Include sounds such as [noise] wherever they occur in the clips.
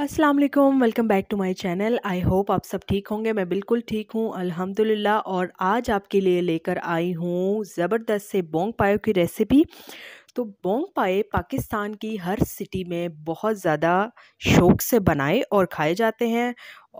अस्सलाम welcome back to my channel I hope आप सब ठीक होंगे मैं बिल्कुल ठीक हूँ अल्हम्दुलिल्लाह और आज आपके लिए लेकर आई हूँ ज़बरदस्त से बोंग पायो की रेसिपी तो बोंग पाए पाकिस्तान की हर सिटी में बहुत ज़्यादा शौक से बनाए और खाए जाते हैं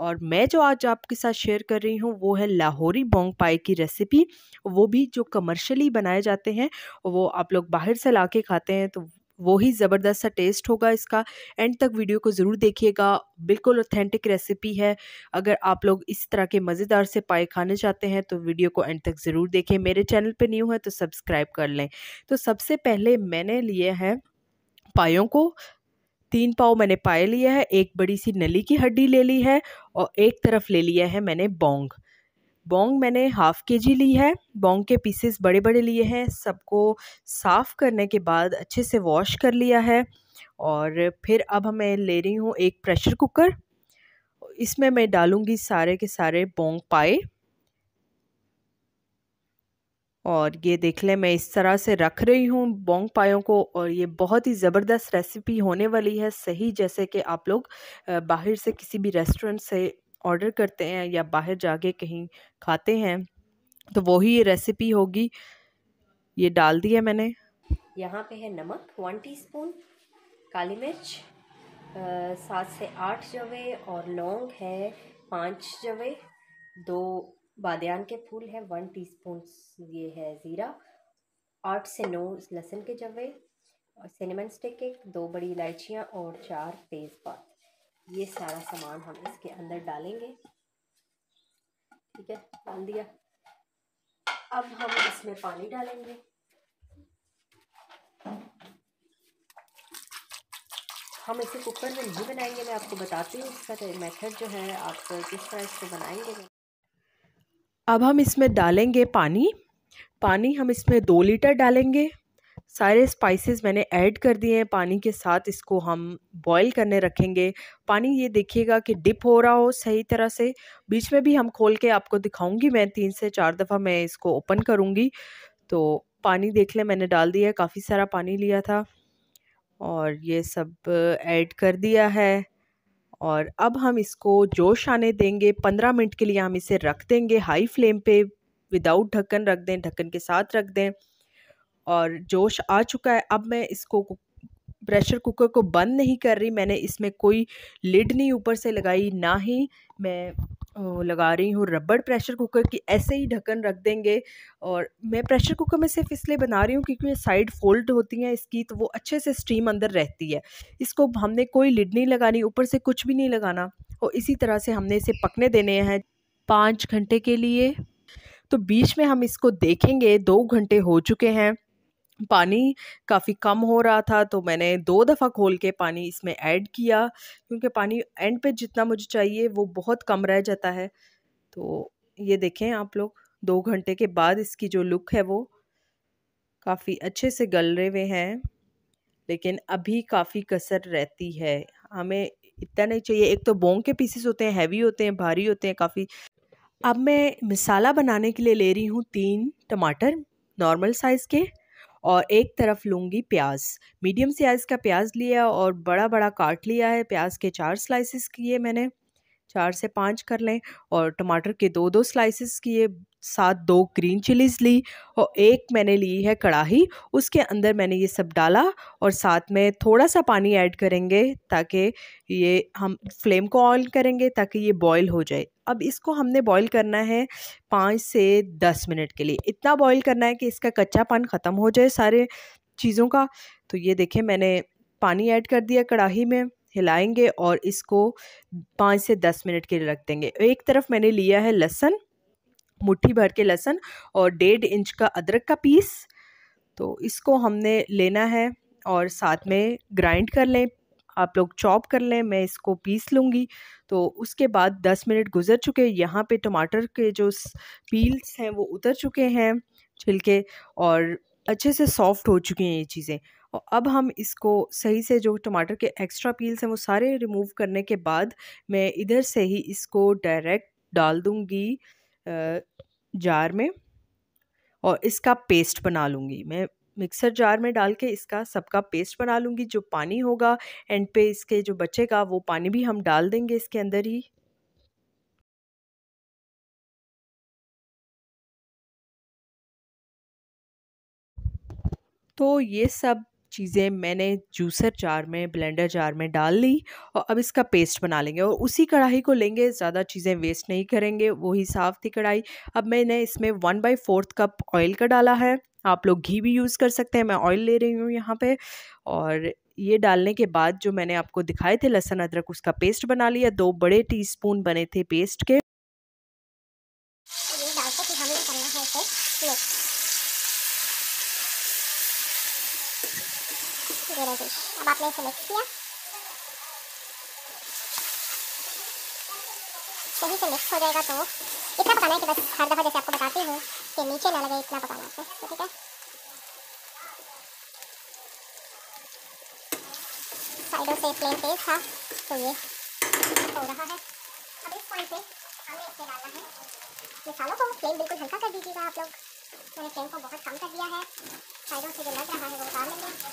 और मैं जो आज आपके साथ शेयर कर रही हूँ वो है लाहौरी बोंग पाए की रेसिपी वो भी जो कमर्शली बनाए जाते हैं वो आप लोग बाहर से ला के खाते हैं तो वो ही ज़बरदस्त सा टेस्ट होगा इसका एंड तक वीडियो को ज़रूर देखिएगा बिल्कुल ऑथेंटिक रेसिपी है अगर आप लोग इस तरह के मज़ेदार से पाए खाने चाहते हैं तो वीडियो को एंड तक ज़रूर देखें मेरे चैनल पे न्यू है तो सब्सक्राइब कर लें तो सबसे पहले मैंने लिए हैं पायों को तीन पाव मैंने पाए लिया है एक बड़ी सी नली की हड्डी ले ली है और एक तरफ ले लिया है मैंने बोंग बोंग मैंने हाफ़ के जी ली है बोंग के पीसेस बड़े बड़े लिए हैं सबको साफ़ करने के बाद अच्छे से वॉश कर लिया है और फिर अब मैं ले रही हूँ एक प्रेशर कुकर इसमें मैं डालूँगी सारे के सारे बोंग पाए और ये देख लें मैं इस तरह से रख रही हूँ बोंग पायों को और ये बहुत ही ज़बरदस्त रेसिपी होने वाली है सही जैसे कि आप लोग बाहर से किसी भी रेस्टोरेंट से ऑर्डर करते हैं या बाहर जाके कहीं खाते हैं तो वही ये रेसिपी होगी ये डाल दी है मैंने यहाँ पे है नमक वन टीस्पून काली मिर्च सात से आठ जवे और लौंग है पाँच जवे दो बादयान के फूल है वन टीस्पून ये है ज़ीरा आठ से नौ लहसुन के जवे और सिनेमन स्टिक एक दो बड़ी इलायचियाँ और चार तेज़पात ये सारा सामान हम इसके अंदर डालेंगे ठीक है डाल दिया अब हम इसमें पानी डालेंगे हम इसे कुकर में नहीं बनाएंगे मैं आपको बताती हूँ इसका तो मेथड जो है आप किस तरह इसको बनाएंगे अब हम इसमें डालेंगे पानी पानी हम इसमें दो लीटर डालेंगे सारे स्पाइसेस मैंने ऐड कर दिए हैं पानी के साथ इसको हम बॉईल करने रखेंगे पानी ये देखिएगा कि डिप हो रहा हो सही तरह से बीच में भी हम खोल के आपको दिखाऊंगी मैं तीन से चार दफ़ा मैं इसको ओपन करूँगी तो पानी देख लें मैंने डाल दिया काफ़ी सारा पानी लिया था और ये सब ऐड कर दिया है और अब हम इसको जोश आने देंगे पंद्रह मिनट के लिए हम इसे रख देंगे हाई फ्लेम पर विदाउट ढक्कन रख दें ढक्कन के साथ रख दें और जोश आ चुका है अब मैं इसको प्रेशर कुकर को बंद नहीं कर रही मैंने इसमें कोई लिड नहीं ऊपर से लगाई ना ही मैं लगा रही हूँ रबड़ प्रेशर कुकर की ऐसे ही ढक्कन रख देंगे और मैं प्रेशर कुकर में सिर्फ इसलिए बना रही हूँ क्योंकि ये साइड फोल्ड होती हैं इसकी तो वो अच्छे से स्टीम अंदर रहती है इसको हमने कोई लिड नहीं लगानी ऊपर से कुछ भी नहीं लगाना और इसी तरह से हमने इसे पकने देने हैं पाँच घंटे के लिए तो बीच में हम इसको देखेंगे दो घंटे हो चुके हैं पानी काफ़ी कम हो रहा था तो मैंने दो दफ़ा खोल के पानी इसमें ऐड किया क्योंकि पानी एंड पे जितना मुझे चाहिए वो बहुत कम रह जाता है तो ये देखें आप लोग दो घंटे के बाद इसकी जो लुक है वो काफ़ी अच्छे से गल रहे हुए हैं लेकिन अभी काफ़ी कसर रहती है हमें इतना नहीं चाहिए एक तो बोंग के पीसेस होते हैं हैवी होते हैं भारी होते हैं काफ़ी अब मैं मसाला बनाने के लिए ले रही हूँ तीन टमाटर नॉर्मल साइज़ के और एक तरफ लूँगी प्याज मीडियम साइज़ का प्याज लिया और बड़ा बड़ा काट लिया है प्याज के चार स्लाइसिस किए मैंने चार से पाँच कर लें और टमाटर के दो दो स्लाइसेस किए साथ दो ग्रीन चिलीज़ ली और एक मैंने ली है कढ़ाही उसके अंदर मैंने ये सब डाला और साथ में थोड़ा सा पानी ऐड करेंगे ताकि ये हम फ्लेम को ऑन करेंगे ताकि ये बॉईल हो जाए अब इसको हमने बॉईल करना है पाँच से दस मिनट के लिए इतना बॉईल करना है कि इसका कच्चापन ख़त्म हो जाए सारे चीज़ों का तो ये देखें मैंने पानी ऐड कर दिया कढ़ाई में हिलाएंगे और इसको पाँच से दस मिनट के लिए रख देंगे एक तरफ मैंने लिया है लहसन मुट्ठी भर के लहसन और डेढ़ इंच का अदरक का पीस तो इसको हमने लेना है और साथ में ग्राइंड कर लें आप लोग चॉप कर लें मैं इसको पीस लूँगी तो उसके बाद 10 मिनट गुजर चुके यहाँ पे टमाटर के जो पील्स हैं वो उतर चुके हैं छिलके और अच्छे से सॉफ्ट हो चुकी हैं ये चीज़ें और अब हम इसको सही से जो टमाटर के एक्स्ट्रा पील्स हैं वो सारे रिमूव करने के बाद मैं इधर से ही इसको डायरेक्ट डाल दूँगी जार में और इसका पेस्ट बना लूँगी मैं मिक्सर जार में डाल के इसका सबका पेस्ट बना लूँगी जो पानी होगा एंड पे इसके जो बचेगा वो पानी भी हम डाल देंगे इसके अंदर ही तो ये सब चीज़ें मैंने जूसर जार में ब्लेंडर जार में डाल ली और अब इसका पेस्ट बना लेंगे और उसी कढ़ाई को लेंगे ज़्यादा चीज़ें वेस्ट नहीं करेंगे वही साफ़ थी कढ़ाई अब मैंने इसमें one by fourth cup oil का डाला है आप लोग घी भी यूज़ कर सकते हैं मैं ऑयल ले रही हूँ यहाँ पे और ये डालने के बाद जो मैंने आपको दिखाए थे लहसुन अदरक उसका पेस्ट बना लिया दो बड़े टीस्पून बने थे पेस्ट के ये रहे फिश अब आपने इसे मिक्स किया सही से मिक्स हो जाएगा तो इतना पकाना है कि बस हर दफ़ा जैसे आपको बताती हूँ कि नीचे ना लगे इतना पकाना है तो ठीक है साइडों से प्लेन तेज था तो ये हो रहा है अब इस पॉइंट पे हमें इसमें डालना है मिसालों को प्लेन बिल्कुल हल्का कर दीजिएगा आप लोग मैंने टैंक को बहुत कम कर दिया है साइडों से जो लग रहा है वो उतार लेंगे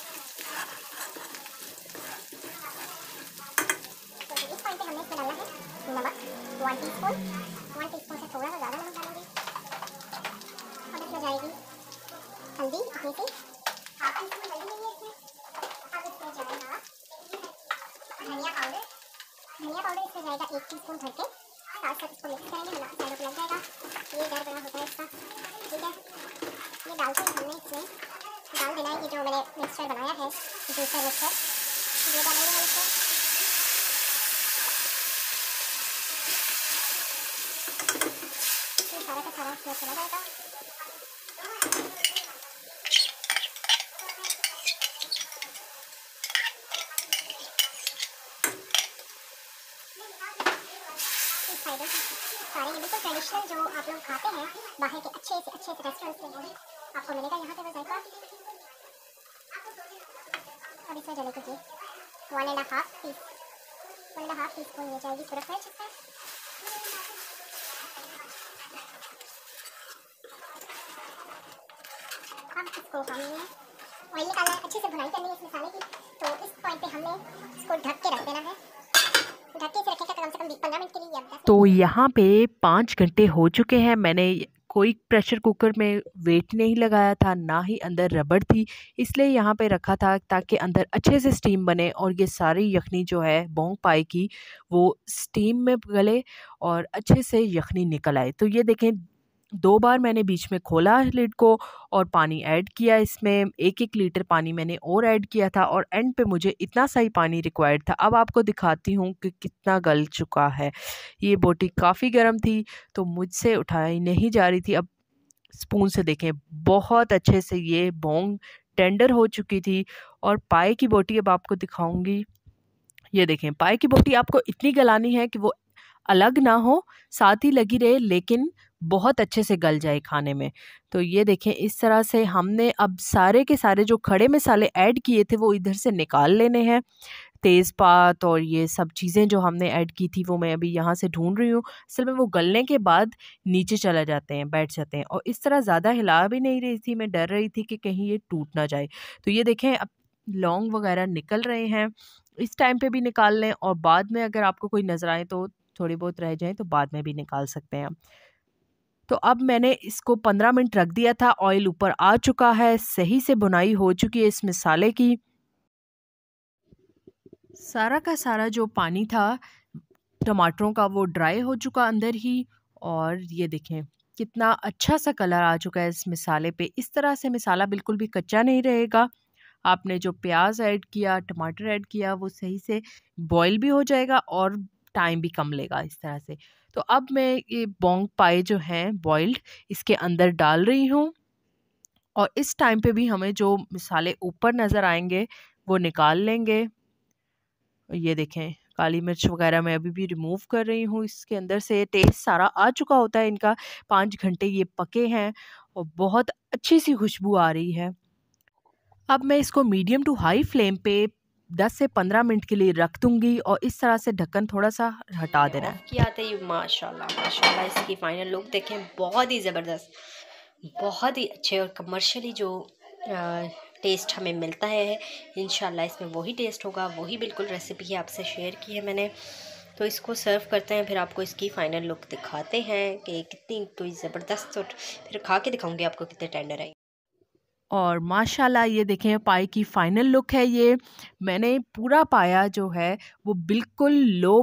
तो इस पॉइंट पे हमने इसमें डालना है नमक one teaspoon one teaspoon से थोड़ा सा ज़्यादा नमक डालेंगे और इसमें जाएगी हल्दी अपनी से धनिया पाउडर धनिया पाउडर इसमें जाएगा एक टी स्पून भर के साथ साथ इसको तो मिक्स करेंगे ना साइडों को लग जाएगा ये डर बना होता है इसका ठीक है ये डालते हैं हमने इसमें डाल देना है ये जो मैंने मिक्सचर बनाया है जूसर मिक्सचर ये डालेंगे हम इसमें सारा का सारा इसमें चला जाएगा डिश है जो आप लोग खाते हैं बाहर के अच्छे से अच्छे से रेस्टोरेंट से आपको मिलेगा यहाँ पे वो जायका अब इसमें डाले कीजिए one and half piece one and half piece spoon ये जाएगी पूरा फ्रेश इसमें अब इसको हमने ऑयल निकाला अच्छे से भुनाई करनी है इस मसाले की तो इस पॉइंट पे हमने इसको ढक के रख देना है ढक के इसे तो कम से कम तो यहाँ पे पाँच घंटे हो चुके हैं मैंने कोई प्रेशर कुकर में वेट नहीं लगाया था ना ही अंदर रबड़ थी इसलिए यहाँ पे रखा था ताकि अंदर अच्छे से स्टीम बने और ये सारी यखनी जो है बोंग पाए की वो स्टीम में गले और अच्छे से यखनी निकल आए तो ये देखें दो बार मैंने बीच में खोला लिड को और पानी ऐड किया इसमें एक एक लीटर पानी मैंने और ऐड किया था और एंड पे मुझे इतना सही पानी रिक्वायर्ड था अब आपको दिखाती हूँ कि कितना गल चुका है ये बोटी काफ़ी गर्म थी तो मुझसे उठाई नहीं जा रही थी अब स्पून से देखें बहुत अच्छे से ये बोंग टेंडर हो चुकी थी और पाए की बोटी अब आपको दिखाऊँगी ये देखें पाए की बोटी आपको इतनी गलानी है कि वो अलग ना हो साथ ही लगी रहे लेकिन बहुत अच्छे से गल जाए खाने में तो ये देखें इस तरह से हमने अब सारे के सारे जो खड़े मसाले ऐड किए थे वो इधर से निकाल लेने हैं तेज़पात और ये सब चीज़ें जो हमने ऐड की थी वो मैं अभी यहाँ से ढूंढ रही हूँ असल में वो गलने के बाद नीचे चला जाते हैं बैठ जाते हैं और इस तरह ज़्यादा हिला भी नहीं रही थी मैं डर रही थी कि कहीं ये टूट ना जाए तो ये देखें अब लौंग वगैरह निकल रहे हैं इस टाइम पे भी निकाल लें और बाद में अगर आपको कोई नज़र आए तो थोड़ी बहुत रह जाएँ तो बाद में भी निकाल सकते हैं आप तो अब मैंने इसको पंद्रह मिनट रख दिया था ऑयल ऊपर आ चुका है सही से बुनाई हो चुकी है इस मसाले की सारा का सारा जो पानी था टमाटरों का वो ड्राई हो चुका अंदर ही और ये देखें कितना अच्छा सा कलर आ चुका है इस मिसाले पे इस तरह से मिसाला बिल्कुल भी कच्चा नहीं रहेगा आपने जो प्याज ऐड किया टमाटर ऐड किया वो सही से बॉईल भी हो जाएगा और टाइम भी कम लेगा इस तरह से तो अब मैं ये बोंग पाए जो हैं बॉइल्ड इसके अंदर डाल रही हूँ और इस टाइम पे भी हमें जो मिसाले ऊपर नज़र आएंगे वो निकाल लेंगे ये देखें काली मिर्च वगैरह मैं अभी भी रिमूव कर रही हूँ इसके अंदर से टेस्ट सारा आ चुका होता है इनका पाँच घंटे ये पके हैं और बहुत अच्छी सी खुशबू आ रही है अब मैं इसको मीडियम टू हाई फ्लेम पे 10 से 15 मिनट के लिए रख दूंगी और इस तरह से ढक्कन थोड़ा सा हटा देना है क्या था माशाल्लाह माशाल्लाह इसकी फाइनल लुक देखें बहुत ही ज़बरदस्त बहुत ही अच्छे और कमर्शली जो टेस्ट हमें मिलता है इन इसमें वही टेस्ट होगा वही बिल्कुल रेसिपी है आपसे शेयर की है मैंने तो इसको सर्व करते हैं फिर आपको इसकी फ़ाइनल लुक दिखाते हैं कि कितनी कोई ज़बरदस्त फिर खा के दिखाऊंगी आपको कितने टेंडर आई और माशाल्लाह ये देखें पाई की फ़ाइनल लुक है ये मैंने पूरा पाया जो है वो बिल्कुल लो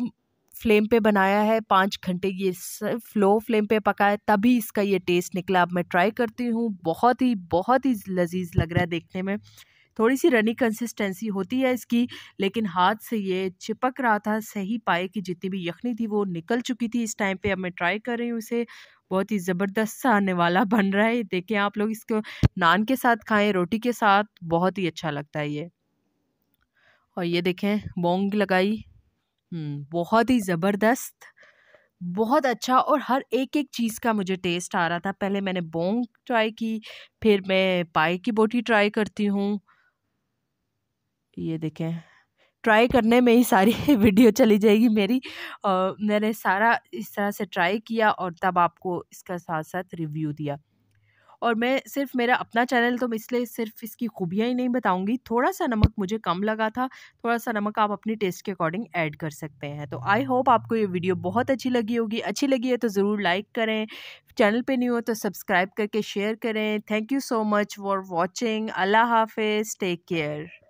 फ्लेम पे बनाया है पाँच घंटे ये सिर्फ लो फ्लेम पे पका है तभी इसका ये टेस्ट निकला अब मैं ट्राई करती हूँ बहुत ही बहुत ही लजीज लग रहा है देखने में थोड़ी सी रनी कंसिस्टेंसी होती है इसकी लेकिन हाथ से ये चिपक रहा था सही पाए कि जितनी भी यखनी थी वो निकल चुकी थी इस टाइम पे अब मैं ट्राई कर रही हूँ इसे बहुत ही ज़बरदस्त सा आने वाला [laughs] बन रहा है देखें आप लोग इसको नान के साथ खाएं रोटी के साथ बहुत ही अच्छा लगता है ये और ये देखें बोंग लगाई हम्म, बहुत ही ज़बरदस्त बहुत अच्छा और हर एक एक चीज़ का मुझे टेस्ट आ रहा था पहले मैंने बोंग ट्राई की फिर मैं पाए की बोटी ट्राई करती हूँ ये देखें ट्राई करने में ही सारी [laughs] वीडियो चली जाएगी मेरी और मैंने सारा इस तरह से ट्राई किया और तब आपको इसका साथ साथ रिव्यू दिया और मैं सिर्फ मेरा अपना चैनल तो इसलिए सिर्फ इसकी खूबियाँ ही नहीं बताऊँगी थोड़ा सा नमक मुझे कम लगा था थोड़ा सा नमक आप अपनी टेस्ट के अकॉर्डिंग ऐड कर सकते हैं तो आई होप आपको ये वीडियो बहुत अच्छी लगी होगी अच्छी लगी है तो ज़रूर लाइक करें चैनल पे नहीं हो तो सब्सक्राइब करके शेयर करें thank you so much for watching अल्लाह हाफिज़ टेक केयर